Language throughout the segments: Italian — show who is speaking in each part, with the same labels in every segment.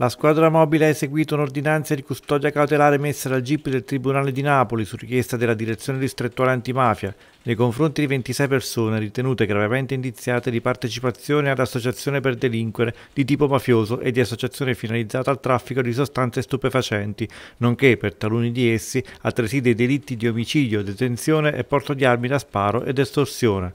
Speaker 1: La squadra mobile ha eseguito un'ordinanza di custodia cautelare messa dal GIP del Tribunale di Napoli su richiesta della Direzione Distrettuale Antimafia nei confronti di 26 persone ritenute gravemente indiziate di partecipazione ad associazione per delinquere di tipo mafioso e di associazione finalizzata al traffico di sostanze stupefacenti, nonché per taluni di essi altresì dei delitti di omicidio, detenzione e porto di armi da sparo ed estorsione.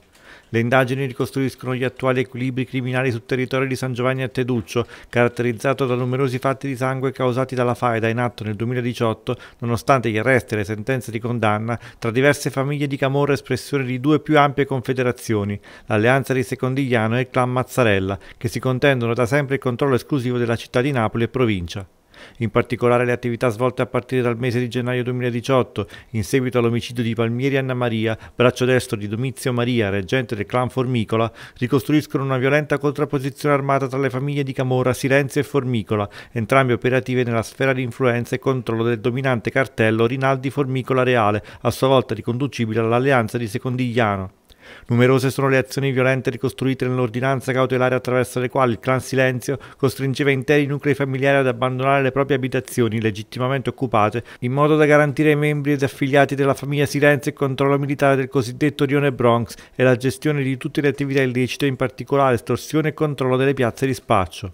Speaker 1: Le indagini ricostruiscono gli attuali equilibri criminali sul territorio di San Giovanni a Teduccio, caratterizzato da numerosi fatti di sangue causati dalla faida in atto nel 2018, nonostante gli arresti e le sentenze di condanna tra diverse famiglie di Camorra espressione di due più ampie confederazioni, l'Alleanza di Secondigliano e il Clan Mazzarella, che si contendono da sempre il controllo esclusivo della città di Napoli e provincia. In particolare le attività svolte a partire dal mese di gennaio 2018, in seguito all'omicidio di Palmieri Anna Maria, braccio destro di Domizio Maria, reggente del clan Formicola, ricostruiscono una violenta contrapposizione armata tra le famiglie di Camora, Silenzio e Formicola, entrambe operative nella sfera di influenza e controllo del dominante cartello Rinaldi Formicola Reale, a sua volta riconducibile all'alleanza di Secondigliano. Numerose sono le azioni violente ricostruite nell'ordinanza cautelare attraverso le quali il clan Silenzio costringeva interi nuclei familiari ad abbandonare le proprie abitazioni legittimamente occupate in modo da garantire ai membri ed affiliati della famiglia Silenzio il controllo militare del cosiddetto Rione Bronx e la gestione di tutte le attività illecite, in particolare estorsione e controllo delle piazze di spaccio.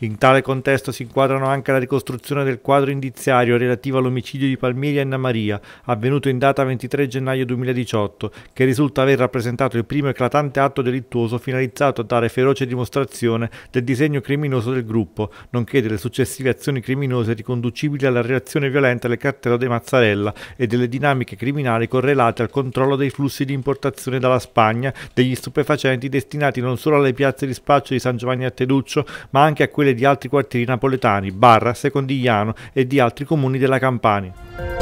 Speaker 1: In tale contesto si inquadrano anche la ricostruzione del quadro indiziario relativo all'omicidio di e Anna Maria, avvenuto in data 23 gennaio 2018, che risulta aver rappresentato il primo eclatante atto delittuoso finalizzato a dare feroce dimostrazione del disegno criminoso del gruppo, nonché delle successive azioni criminose riconducibili alla reazione violenta del cartello dei Mazzarella e delle dinamiche criminali correlate al controllo dei flussi di importazione dalla Spagna degli stupefacenti destinati non solo alle piazze di spaccio di San Giovanni a Teduccio, ma anche a quelle di altri quartieri napoletani, Barra, Secondigliano e di altri comuni della Campania.